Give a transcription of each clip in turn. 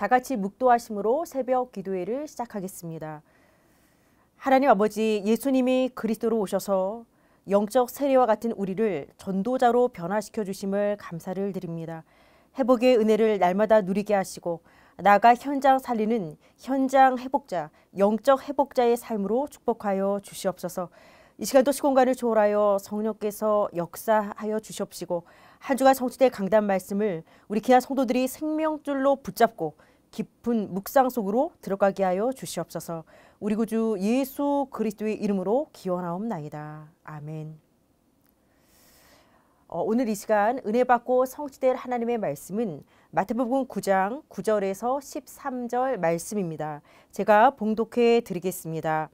다 같이 묵도하심으로 새벽 기도회를 시작하겠습니다. 하나님 아버지 예수님이 그리스도로 오셔서 영적 세례와 같은 우리를 전도자로 변화시켜 주심을 감사를 드립니다. 회복의 은혜를 날마다 누리게 하시고 나가 현장 살리는 현장 회복자, 영적 회복자의 삶으로 축복하여 주시옵소서. 이 시간도 시공간을 초월하여 성령께서 역사하여 주시옵시고 한 주간 성취될 강단 말씀을 우리 귀한 성도들이 생명줄로 붙잡고 깊은 묵상 속으로 들어가게 하여 주시옵소서. 우리 구주 예수 그리스도의 이름으로 기원하옵나이다. 아멘. 어, 오늘 이 시간 은혜 받고 성취될 하나님의 말씀은 마태복음 9장 9절에서 13절 말씀입니다. 제가 봉독해 드리겠습니다.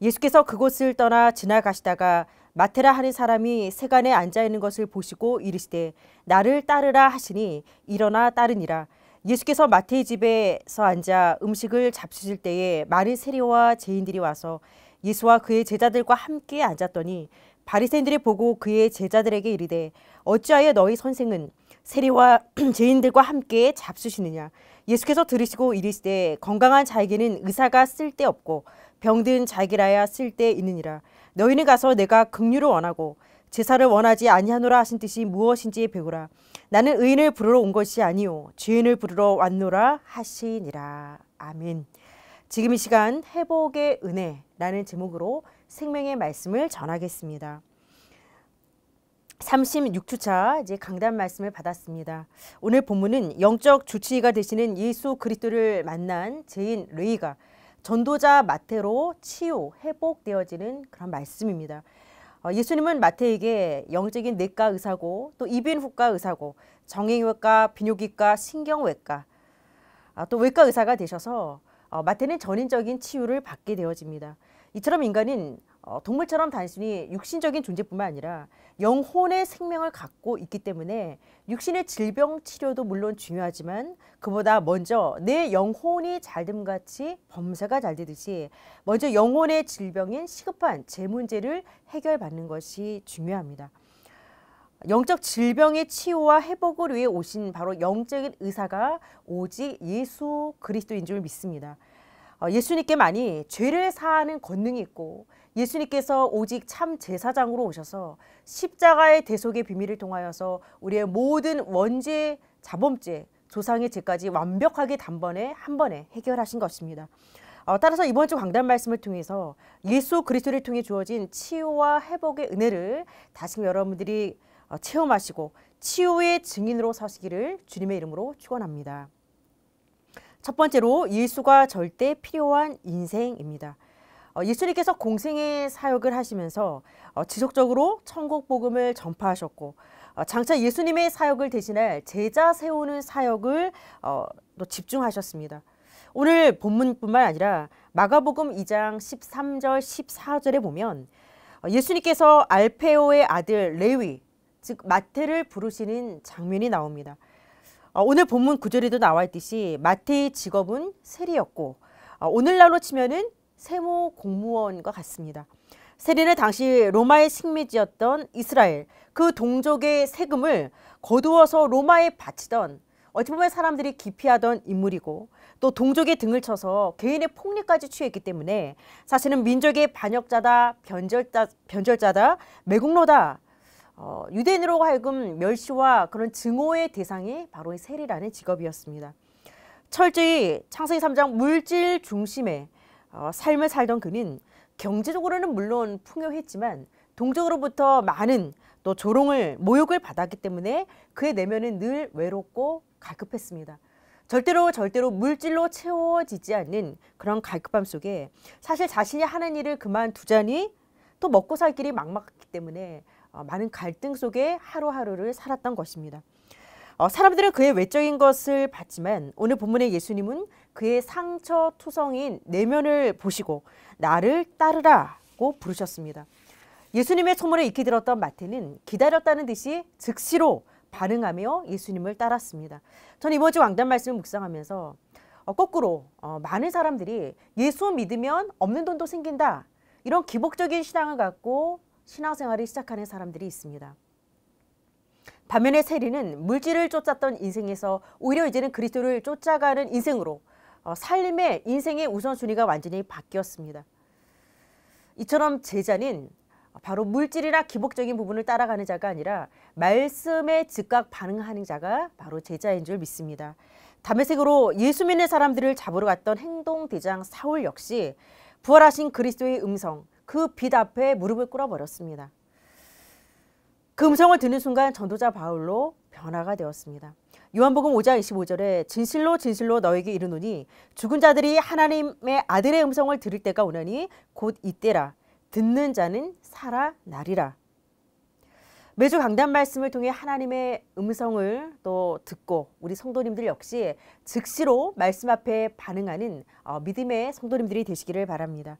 예수께서 그곳을 떠나 지나가시다가 마테라 하는 사람이 세간에 앉아 있는 것을 보시고 이르시되 나를 따르라 하시니 일어나 따르니라 예수께서 마태의 집에서 앉아 음식을 잡수실 때에 많은 세리와 죄인들이 와서 예수와 그의 제자들과 함께 앉았더니 바리새인들이 보고 그의 제자들에게 이르되 어찌하여 너희 선생은 세리와 죄인들과 함께 잡수시느냐 예수께서 들으시고 이르시되 건강한 자에게는 의사가 쓸 데없고 병든 자에게라야 쓸 데있느니라 너희는 가서 내가 긍휼을 원하고 제사를 원하지 아니하노라 하신 뜻이 무엇인지 배우라 나는 의인을 부르러 온 것이 아니오 죄인을 부르러 왔노라 하시니라. 아멘. 지금 이 시간 회복의 은혜라는 제목으로 생명의 말씀을 전하겠습니다. 36주차 이제 강단 말씀을 받았습니다. 오늘 본문은 영적 주치의가 되시는 예수 그리스도를 만난 제인 레이가 전도자 마태로 치유 회복되어지는 그런 말씀입니다. 어, 예수님은 마태에게 영적인 내과 의사고 또 이비인후과 의사고 정형외과, 비뇨기과, 신경외과 아, 또 외과 의사가 되셔서 어, 마태는 전인적인 치유를 받게 되어집니다. 이처럼 인간은 어, 동물처럼 단순히 육신적인 존재뿐만 아니라 영혼의 생명을 갖고 있기 때문에 육신의 질병 치료도 물론 중요하지만 그보다 먼저 내 영혼이 잘됨같이 범사가 잘 되듯이 먼저 영혼의 질병인 시급한 제 문제를 해결받는 것이 중요합니다. 영적 질병의 치유와 회복을 위해 오신 바로 영적인 의사가 오직 예수 그리스도인 줄 믿습니다. 어, 예수님께만이 죄를 사하는 권능이 있고 예수님께서 오직 참 제사장으로 오셔서 십자가의 대속의 비밀을 통하여서 우리의 모든 원죄, 자범죄, 조상의 죄까지 완벽하게 단번에 한 번에 해결하신 것입니다. 어, 따라서 이번 주 강단 말씀을 통해서 예수 그리스도를 통해 주어진 치유와 회복의 은혜를 다시금 여러분들이 어, 체험하시고 치유의 증인으로 서시기를 주님의 이름으로 축원합니다. 첫 번째로 예수가 절대 필요한 인생입니다. 어, 예수님께서 공생의 사역을 하시면서 어, 지속적으로 천국 복음을 전파하셨고 어, 장차 예수님의 사역을 대신할 제자 세우는 사역을 또 집중하셨습니다. 오늘 본문뿐만 아니라 마가복음 2장 13절 14절에 보면 예수님께서 알페오의 아들 레위 즉 마태를 부르시는 장면이 나옵니다. 오늘 본문 구절에도 나와 있듯이 마태의 직업은 세리였고 오늘날로 치면은 세모 공무원과 같습니다. 세리는 당시 로마의 식민지였던 이스라엘 그 동족의 세금을 거두어서 로마에 바치던 어찌 보면 사람들이 기피하던 인물이고 또 동족의 등을 쳐서 개인의 폭리까지 취했기 때문에 사실은 민족의 반역자다 변절자, 변절자다 매국노다 어, 유대인으로 하여금 멸시와 그런 증오의 대상이 바로 세리라는 직업이었습니다. 철저히 창세기 3장 물질 중심의 어, 삶을 살던 그는 경제적으로는 물론 풍요했지만 동족으로부터 많은 또 조롱을 모욕을 받았기 때문에 그의 내면은 늘 외롭고 갈급했습니다. 절대로 절대로 물질로 채워지지 않는 그런 갈급함 속에 사실 자신이 하는 일을 그만두자니 또 먹고 살 길이 막막했기 때문에 어, 많은 갈등 속에 하루하루를 살았던 것입니다. 어, 사람들은 그의 외적인 것을 봤지만 오늘 본문의 예수님은 그의 상처 투성인 내면을 보시고 나를 따르라고 부르셨습니다. 예수님의 소문을 익히 들었던 마태는 기다렸다는 듯이 즉시로 반응하며 예수님을 따랐습니다. 전 이번 주 왕단 말씀을 묵상하면서 어, 거꾸로 어, 많은 사람들이 예수 믿으면 없는 돈도 생긴다 이런 기복적인 신앙을 갖고 신앙생활을 시작하는 사람들이 있습니다. 반면에 세리는 물질을 쫓았던 인생에서 오히려 이제는 그리스도를 쫓아가는 인생으로 어, 살림의 인생의 우선순위가 완전히 바뀌었습니다. 이처럼 제자는 바로 물질이나 기복적인 부분을 따라가는 자가 아니라 말씀에 즉각 반응하는 자가 바로 제자인 줄 믿습니다. 담에색으로 예수 믿는 사람들을 잡으러 갔던 행동 대장 사울 역시 부활하신 그리스도의 음성 그 빛 앞에 무릎을 꿇어버렸습니다. 그 음성을 듣는 순간 전도자 바울로 변화가 되었습니다. 요한복음 5장 25절에 진실로 진실로 너에게 이르노니 죽은 자들이 하나님의 아들의 음성을 들을 때가 오나니 곧 이때라 듣는 자는 살아나리라. 매주 강단 말씀을 통해 하나님의 음성을 또 듣고 우리 성도님들 역시 즉시로 말씀 앞에 반응하는 어, 믿음의 성도님들이 되시기를 바랍니다.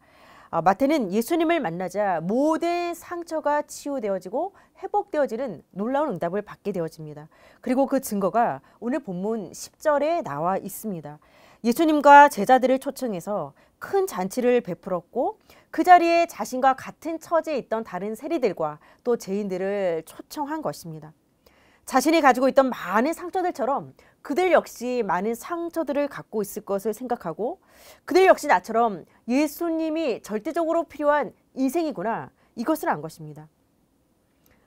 어, 마태는 예수님을 만나자 모든 상처가 치유되어지고 회복되어지는 놀라운 응답을 받게 되어집니다. 그리고 그 증거가 오늘 본문 10절에 나와 있습니다. 예수님과 제자들을 초청해서 큰 잔치를 베풀었고 그 자리에 자신과 같은 처지에 있던 다른 세리들과 또 죄인들을 초청한 것입니다. 자신이 가지고 있던 많은 상처들처럼 그들 역시 많은 상처들을 갖고 있을 것을 생각하고 그들 역시 나처럼 예수님이 절대적으로 필요한 인생이구나 이것을 안 것입니다.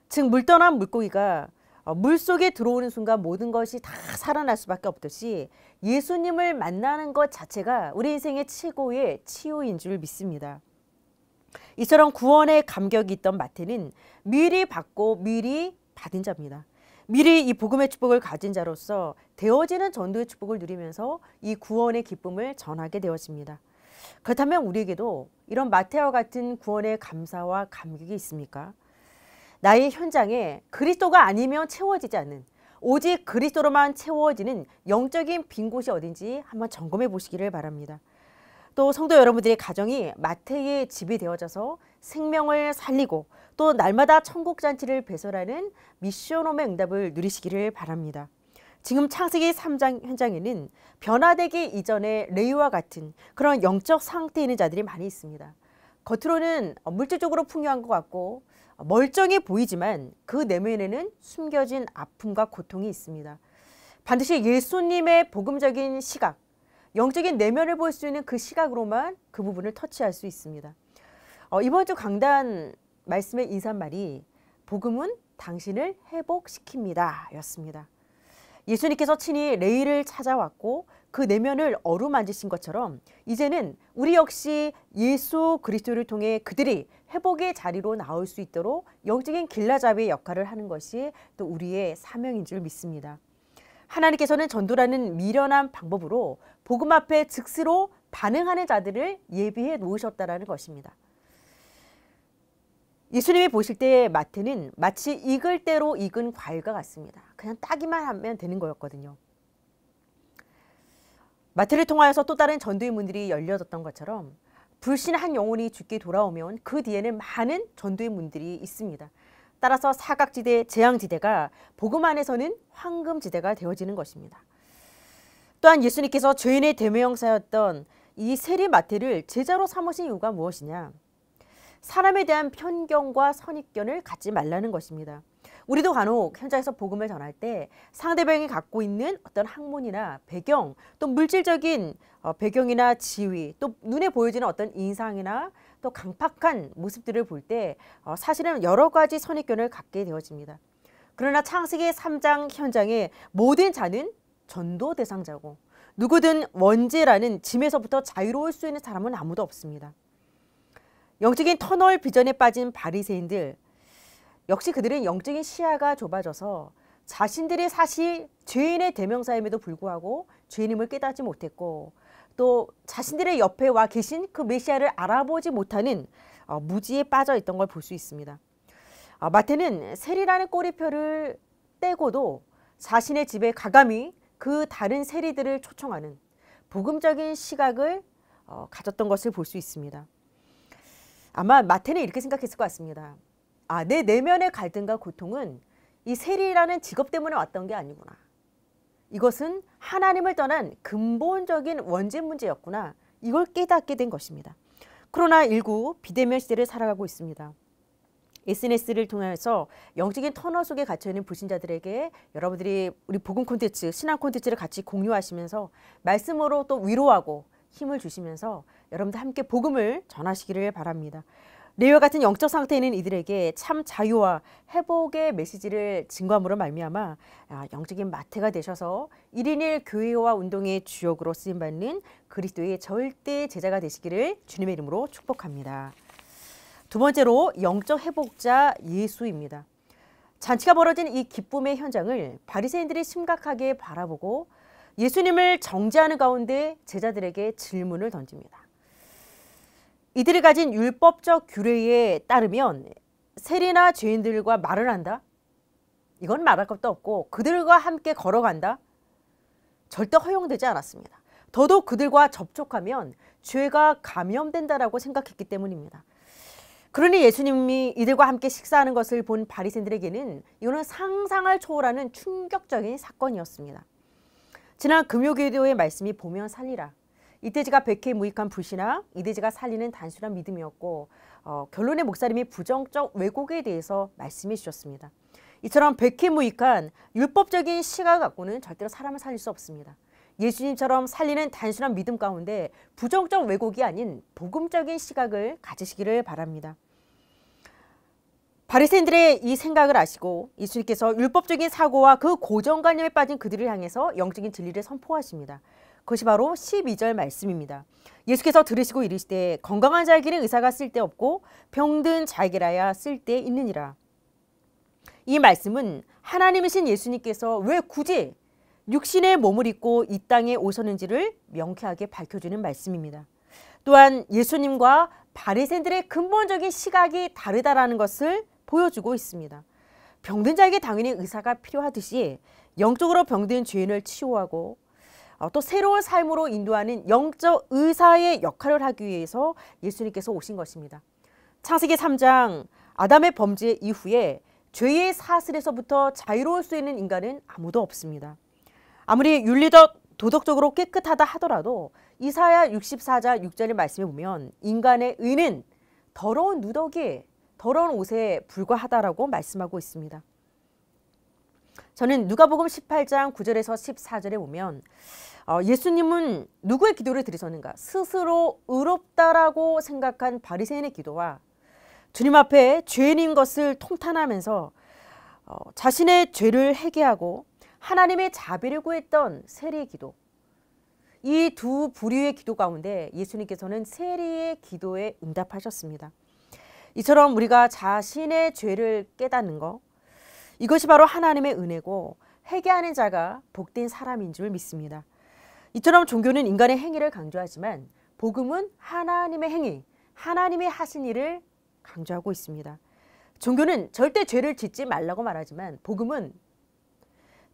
즉물 떠난 물고기가 어, 물 속에 들어오는 순간 모든 것이 다 살아날 수밖에 없듯이 예수님을 만나는 것 자체가 우리 인생의 최고의 치유인 줄 믿습니다. 이처럼 구원의 감격이 있던 마태는 미리 받고 미리 받은 자입니다. 미리 이 복음의 축복을 가진 자로서 되어지는 전도의 축복을 누리면서 이 구원의 기쁨을 전하게 되었습니다. 그렇다면 우리에게도 이런 마태와 같은 구원의 감사와 감격이 있습니까? 나의 현장에 그리스도가 아니면 채워지지 않는 오직 그리스도로만 채워지는 영적인 빈 곳이 어딘지 한번 점검해 보시기를 바랍니다. 또 성도 여러분들의 가정이 마태의 집이 되어져서 생명을 살리고 또 날마다 천국 잔치를 배설하는 미션홈의 응답을 누리시기를 바랍니다. 지금 창세기 3장 현장에는 변화되기 이전의 레이와 같은 그런 영적 상태 있는 자들이 많이 있습니다. 겉으로는 물질적으로 풍요한 것 같고 멀쩡해 보이지만 그 내면에는 숨겨진 아픔과 고통이 있습니다. 반드시 예수님의 복음적인 시각 영적인 내면을 볼 수 있는 그 시각으로만 그 부분을 터치할 수 있습니다. 어, 이번 주 강단 말씀의 인사말이 복음은 당신을 회복시킵니다. 였습니다. 예수님께서 친히 레이를 찾아왔고 그 내면을 어루만지신 것처럼 이제는 우리 역시 예수 그리스도를 통해 그들이 회복의 자리로 나올 수 있도록 영적인 길라잡이의 역할을 하는 것이 또 우리의 사명인 줄 믿습니다. 하나님께서는 전도라는 미련한 방법으로 복음 앞에 즉스로 반응하는 자들을 예비해 놓으셨다라는 것입니다. 예수님이 보실 때 마태는 마치 익을 대로 익은 과일과 같습니다. 그냥 따기만 하면 되는 거였거든요. 마태를 통하여서 또 다른 전도의 문들이 열려졌던 것처럼 불신한 영혼이 죽게 돌아오면 그 뒤에는 많은 전도의 문들이 있습니다. 따라서 사각지대, 재앙지대가 복음 안에서는 황금지대가 되어지는 것입니다. 또한 예수님께서 죄인의 대명사였던 이 세리마태를 제자로 삼으신 이유가 무엇이냐? 사람에 대한 편견과 선입견을 갖지 말라는 것입니다. 우리도 간혹 현장에서 복음을 전할 때 상대방이 갖고 있는 어떤 학문이나 배경, 또 물질적인 어, 배경이나 지위, 또 눈에 보여지는 어떤 인상이나 더 강팍한 모습들을 볼때 어, 사실은 여러 가지 선입견을 갖게 되어집니다. 그러나 창세기 3장 현장에 모든 자는 전도 대상자고 누구든 원죄라는 짐에서부터 자유로울 수 있는 사람은 아무도 없습니다. 영적인 터널 비전에 빠진 바리새인들 역시 그들은 영적인 시야가 좁아져서 자신들이 사실 죄인의 대명사임에도 불구하고 죄인임을 깨닫지 못했고 또 자신들의 옆에 와 계신 그 메시아를 알아보지 못하는 어, 무지에 빠져 있던 걸 볼 수 있습니다. 어, 마태는 세리라는 꼬리표를 떼고도 자신의 집에 가감히 그 다른 세리들을 초청하는 복음적인 시각을 어, 가졌던 것을 볼 수 있습니다. 아마 마태는 이렇게 생각했을 것 같습니다. 아, 내 내면의 갈등과 고통은 이 세리라는 직업 때문에 왔던 게 아니구나. 이것은 하나님을 떠난 근본적인 원죄 문제였구나. 이걸 깨닫게 된 것입니다. 코로나19 비대면 시대를 살아가고 있습니다. SNS를 통해서 영적인 터널 속에 갇혀있는 불신자들에게 여러분들이 우리 복음 콘텐츠, 신앙 콘텐츠를 같이 공유하시면서 말씀으로 또 위로하고 힘을 주시면서 여러분들 함께 복음을 전하시기를 바랍니다. 레위와 같은 영적 상태에 있는 이들에게 참 자유와 회복의 메시지를 증거함으로 말미암아 아, 영적인 마태가 되셔서 1인일 교회와 운동의 주역으로 쓰임받는 그리스도의 절대 제자가 되시기를 주님의 이름으로 축복합니다. 두 번째로 영적 회복자 예수입니다. 잔치가 벌어진 이 기쁨의 현장을 바리새인들이 심각하게 바라보고 예수님을 정죄하는 가운데 제자들에게 질문을 던집니다. 이들이 가진 율법적 규례에 따르면 세리나 죄인들과 말을 한다? 이건 말할 것도 없고 그들과 함께 걸어간다? 절대 허용되지 않았습니다. 더더욱 그들과 접촉하면 죄가 감염된다라고 생각했기 때문입니다. 그러니 예수님이 이들과 함께 식사하는 것을 본 바리새인들에게는 이거는 상상을 초월하는 충격적인 사건이었습니다. 지난 금요기도의 말씀이 보면 살리라. 이태지가 백해 무익한 불신앙, 이태지가 살리는 단순한 믿음이었고 어, 결론의 목사님이 부정적 왜곡에 대해서 말씀해 주셨습니다. 이처럼 백해 무익한 율법적인 시각 갖고는 절대로 사람을 살릴 수 없습니다. 예수님처럼 살리는 단순한 믿음 가운데 부정적 왜곡이 아닌 복음적인 시각을 가지시기를 바랍니다. 바리새인들의 이 생각을 아시고 예수님께서 율법적인 사고와 그 고정관념에 빠진 그들을 향해서 영적인 진리를 선포하십니다. 그것이 바로 12절 말씀입니다. 예수께서 들으시고 이르시되 건강한 자에게는 의사가 쓸데없고 병든 자에게라야 쓸데있느니라. 이 말씀은 하나님이신 예수님께서 왜 굳이 육신의 몸을 입고 이 땅에 오셨는지를 명쾌하게 밝혀주는 말씀입니다. 또한 예수님과 바리새인들의 근본적인 시각이 다르다라는 것을 보여주고 있습니다. 병든 자에게 당연히 의사가 필요하듯이 영적으로 병든 죄인을 치유하고 어, 또 새로운 삶으로 인도하는 영적 의사의 역할을 하기 위해서 예수님께서 오신 것입니다. 창세기 3장 아담의 범죄 이후에 죄의 사슬에서부터 자유로울 수 있는 인간은 아무도 없습니다. 아무리 윤리적 도덕적으로 깨끗하다 하더라도 이사야 64자 6절의 말씀에 보면 인간의 의는 더러운 누더기, 더러운 옷에 불과하다라고 말씀하고 있습니다. 저는 누가복음 18장 9절에서 14절에 보면 어, 예수님은 누구의 기도를 들으셨는가? 스스로 의롭다라고 생각한 바리새인의 기도와 주님 앞에 죄인인 것을 통탄하면서 어, 자신의 죄를 회개하고 하나님의 자비를 구했던 세리의 기도. 이 두 부류의 기도 가운데 예수님께서는 세리의 기도에 응답하셨습니다. 이처럼 우리가 자신의 죄를 깨닫는 것, 이것이 바로 하나님의 은혜고 회개하는 자가 복된 사람인 줄 믿습니다. 이처럼 종교는 인간의 행위를 강조하지만 복음은 하나님의 행위, 하나님의 하신 일을 강조하고 있습니다. 종교는 절대 죄를 짓지 말라고 말하지만 복음은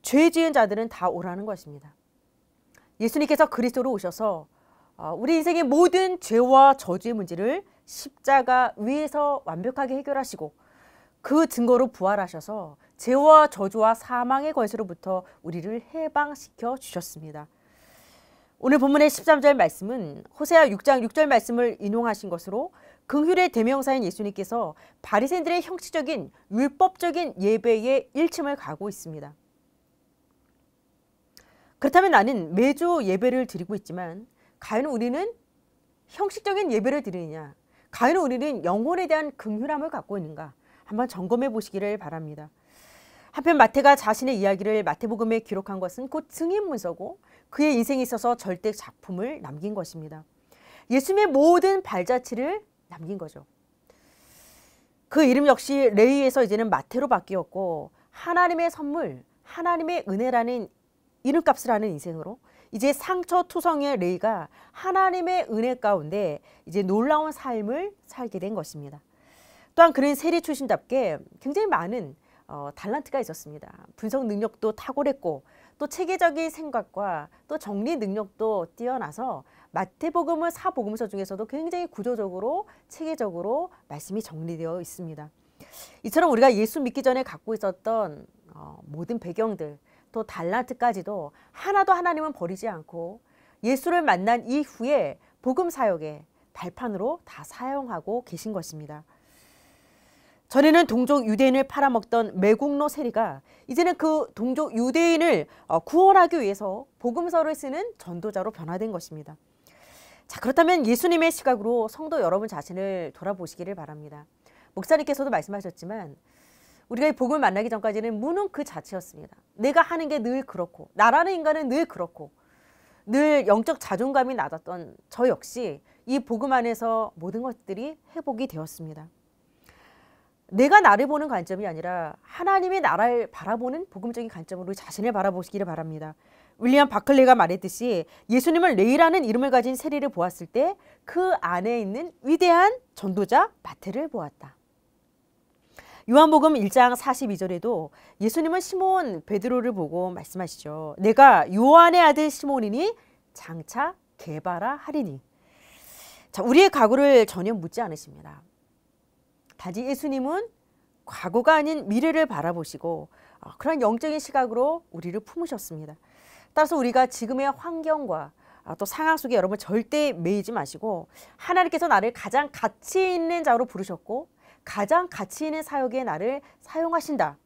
죄 지은 자들은 다 오라는 것입니다. 예수님께서 그리스도로 오셔서 어, 우리 인생의 모든 죄와 저주의 문제를 십자가 위에서 완벽하게 해결하시고 그 증거로 부활하셔서 죄와 저주와 사망의 권세로부터 우리를 해방시켜 주셨습니다. 오늘 본문의 13절 말씀은 호세아 6장 6절 말씀을 인용하신 것으로 긍휼의 대명사인 예수님께서 바리새인들의 형식적인 율법적인 예배의 일침을 가고 있습니다. 그렇다면 나는 매주 예배를 드리고 있지만 과연 우리는 형식적인 예배를 드리느냐? 과연 우리는 영혼에 대한 긍휼함을 갖고 있는가? 한번 점검해 보시기를 바랍니다. 한편 마태가 자신의 이야기를 마태복음에 기록한 것은 곧 증인 문서고 그의 인생에 있어서 절대 작품을 남긴 것입니다. 예수님의 모든 발자취를 남긴 거죠. 그 이름 역시 레이에서 이제는 마태로 바뀌었고 하나님의 선물, 하나님의 은혜라는 이름값을 하는 인생으로 이제 상처 투성의 레이가 하나님의 은혜 가운데 이제 놀라운 삶을 살게 된 것입니다. 또한 그는 세리 출신답게 굉장히 많은 어, 달란트가 있었습니다. 분석 능력도 탁월했고 또 체계적인 생각과 또 정리 능력도 뛰어나서 마태복음은 사복음서 중에서도 굉장히 구조적으로 체계적으로 말씀이 정리되어 있습니다. 이처럼 우리가 예수 믿기 전에 갖고 있었던 어, 모든 배경들 또 달란트까지도 하나도 하나님은 버리지 않고 예수를 만난 이후에 복음 사역의 발판으로 다 사용하고 계신 것입니다. 전에는 동족 유대인을 팔아먹던 매국노 세리가 이제는 그 동족 유대인을 어, 구원하기 위해서 복음서를 쓰는 전도자로 변화된 것입니다. 자, 그렇다면 예수님의 시각으로 성도 여러분 자신을 돌아보시기를 바랍니다. 목사님께서도 말씀하셨지만 우리가 이 복음을 만나기 전까지는 무는 그 자체였습니다. 내가 하는 게 늘 그렇고 나라는 인간은 늘 그렇고 늘 영적 자존감이 낮았던 저 역시 이 복음 안에서 모든 것들이 회복이 되었습니다. 내가 나를 보는 관점이 아니라 하나님의 나라를 바라보는 복음적인 관점으로 자신을 바라보시기를 바랍니다. 윌리엄 바클레가 말했듯이 예수님을 레이라는 이름을 가진 세리를 보았을 때 그 안에 있는 위대한 전도자 마태를 보았다. 요한복음 1장 42절에도 예수님은 시몬 베드로를 보고 말씀하시죠. 내가 요한의 아들 시몬이니 장차 개바라 하리니. 자, 우리의 각오를 전혀 묻지 않으십니다. 단지 예수님은 과거가 아닌 미래를 바라보시고 어, 그런 영적인 시각으로 우리를 품으셨습니다. 따라서 우리가 지금의 환경과 아, 또 상황 속에 여러분 절대 매이지 마시고 하나님께서 나를 가장 가치 있는 자로 부르셨고 가장 가치 있는 사역에 나를 사용하신다.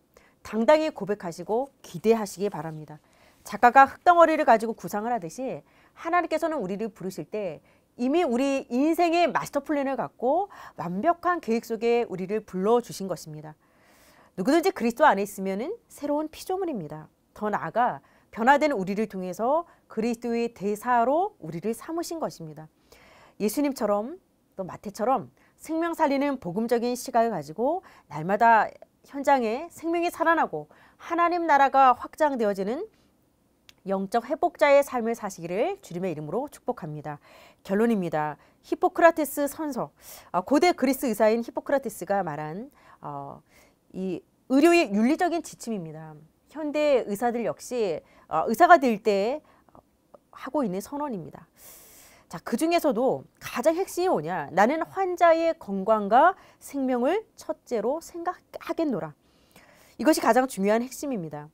당당히 고백하시고 기대하시기 바랍니다. 작가가 흙덩어리를 가지고 구상을 하듯이 하나님께서는 우리를 부르실 때 이미 우리 인생의 마스터 플랜을 갖고 완벽한 계획 속에 우리를 불러주신 것입니다. 누구든지 그리스도 안에 있으면 새로운 피조물입니다. 더 나아가 변화된 우리를 통해서 그리스도의 대사로 우리를 삼으신 것입니다. 예수님처럼 또 마태처럼 생명 살리는 복음적인 시각을 가지고 날마다 현장에 생명이 살아나고 하나님 나라가 확장되어지는 영적 회복자의 삶을 사시기를 주님의 이름으로 축복합니다. 결론입니다. 히포크라테스 선서, 아, 고대 그리스 의사인 히포크라테스가 말한 어, 이 의료의 윤리적인 지침입니다. 현대 의사들 역시 어, 의사가 될때 어, 하고 있는 선언입니다. 자, 그 중에서도 가장 핵심이 뭐냐? 나는 환자의 건강과 생명을 첫째로 생각하겠노라. 이것이 가장 중요한 핵심입니다.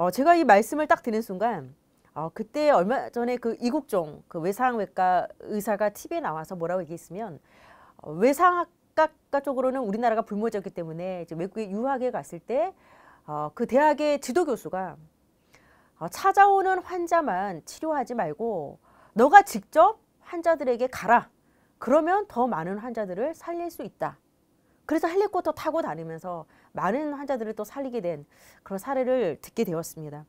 어, 제가 이 말씀을 딱 드는 순간 어, 그때 얼마 전에 그 이국종 그 외상외과 의사가 TV에 나와서 뭐라고 얘기했으면 어, 외상학과 쪽으로는 우리나라가 불모졌기 때문에 이제 외국에 유학에 갔을 때 어, 그 대학의 지도 교수가 어, 찾아오는 환자만 치료하지 말고 너가 직접 환자들에게 가라. 그러면 더 많은 환자들을 살릴 수 있다. 그래서 헬리콥터 타고 다니면서 많은 환자들을 또 살리게 된 그런 사례를 듣게 되었습니다.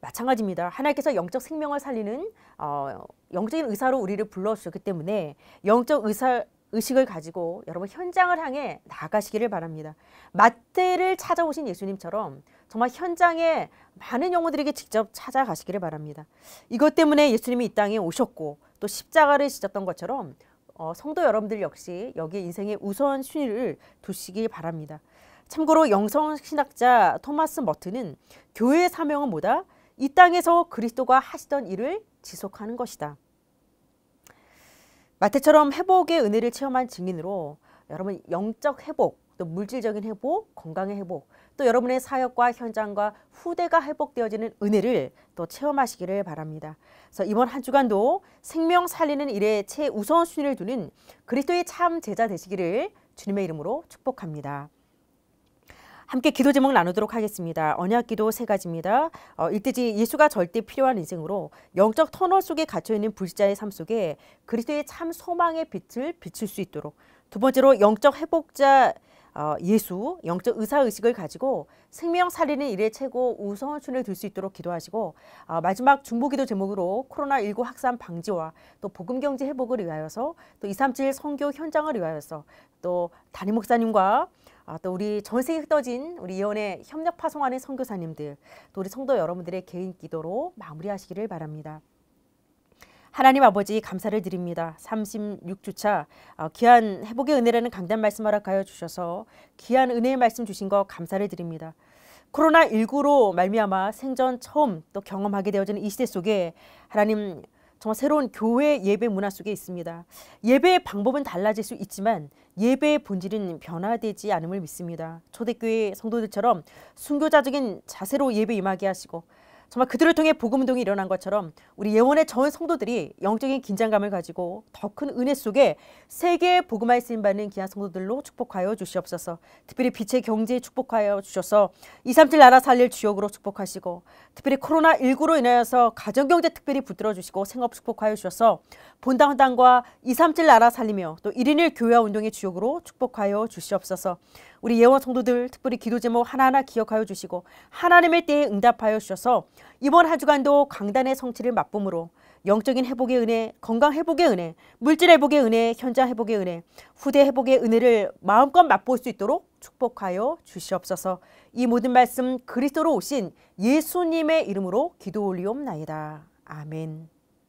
마찬가지입니다. 하나님께서 영적 생명을 살리는 어, 영적인 의사로 우리를 불러주셨기 때문에 영적 의사 의식을 가지고 여러분 현장을 향해 나아가시기를 바랍니다. 마태를 찾아오신 예수님처럼 정말 현장에 많은 영혼들에게 직접 찾아가시기를 바랍니다. 이것 때문에 예수님이 이 땅에 오셨고 또 십자가를 지셨던 것처럼 어, 성도 여러분들 역시 여기에 인생의 우선 순위를 두시길 바랍니다. 참고로 영성 신학자 토마스 머트는 교회의 사명은 뭐다? 이 땅에서 그리스도가 하시던 일을 지속하는 것이다. 마태처럼 회복의 은혜를 체험한 증인으로 여러분 영적 회복, 또 물질적인 회복, 건강의 회복 또 여러분의 사역과 현장과 후대가 회복되어지는 은혜를 또 체험하시기를 바랍니다. 그래서 이번 한 주간도 생명 살리는 일에 최우선 순위를 두는 그리스도의 참 제자 되시기를 주님의 이름으로 축복합니다. 함께 기도 제목 나누도록 하겠습니다. 언약 기도 세 가지입니다. 어, 일대지 예수가 절대 필요한 인생으로 영적 터널 속에 갇혀 있는 불자의 삶 속에 그리스도의 참 소망의 빛을 비출 수 있도록 두 번째로 영적 회복자 어, 예수, 영적 의사의식을 가지고 생명 살리는 일에 최고 우선순위를 들 수 있도록 기도하시고 어, 마지막 중보기도 제목으로 코로나19 확산 방지와 또 복음경제 회복을 위하여서 또237 선교 현장을 위하여서 또 담임 목사님과 아, 또 우리 전 세계 흩어진 우리 예언에 협력 파송하는 선교사님들 또 우리 성도 여러분들의 개인 기도로 마무리하시기를 바랍니다. 하나님 아버지 감사를 드립니다. 36주차 어, 귀한 회복의 은혜라는 강단 말씀하러 가여 주셔서 귀한 은혜의 말씀 주신 거 감사를 드립니다. 코로나19로 말미암아 생전 처음 또 경험하게 되어지는 이 시대 속에 하나님 정말 새로운 교회 예배 문화 속에 있습니다. 예배의 방법은 달라질 수 있지만 예배의 본질은 변화되지 않음을 믿습니다. 초대교회 성도들처럼 순교자적인 자세로 예배 임하게 하시고 정말 그들을 통해 복음 운동이 일어난 것처럼 우리 예원의 전 성도들이 영적인 긴장감을 가지고 더 큰 은혜 속에 세계 의 복음화에 쓰임 받는 귀한 성도들로 축복하여 주시옵소서. 특별히 빛의 경제에 축복하여 주셔서 237 나라 살릴 주역으로 축복하시고 특별히 코로나 19로 인하여서 가정 경제 특별히 붙들어 주시고 생업 축복하여 주셔서 본당 땅과 237 나라 살리며 또 1인 1 교회 운동의 주역으로 축복하여 주시옵소서. 우리 예원 성도들 특별히 기도 제목 하나하나 기억하여 주시고 하나님의 때에 응답하여 주셔서 이번 한 주간도 강단의 성취를 맛보므로 영적인 회복의 은혜, 건강 회복의 은혜, 물질 회복의 은혜, 현장 회복의 은혜, 후대 회복의 은혜를 마음껏 맛볼 수 있도록 축복하여 주시옵소서. 이 모든 말씀 그리스도로 오신 예수님의 이름으로 기도 올리옵나이다. 아멘.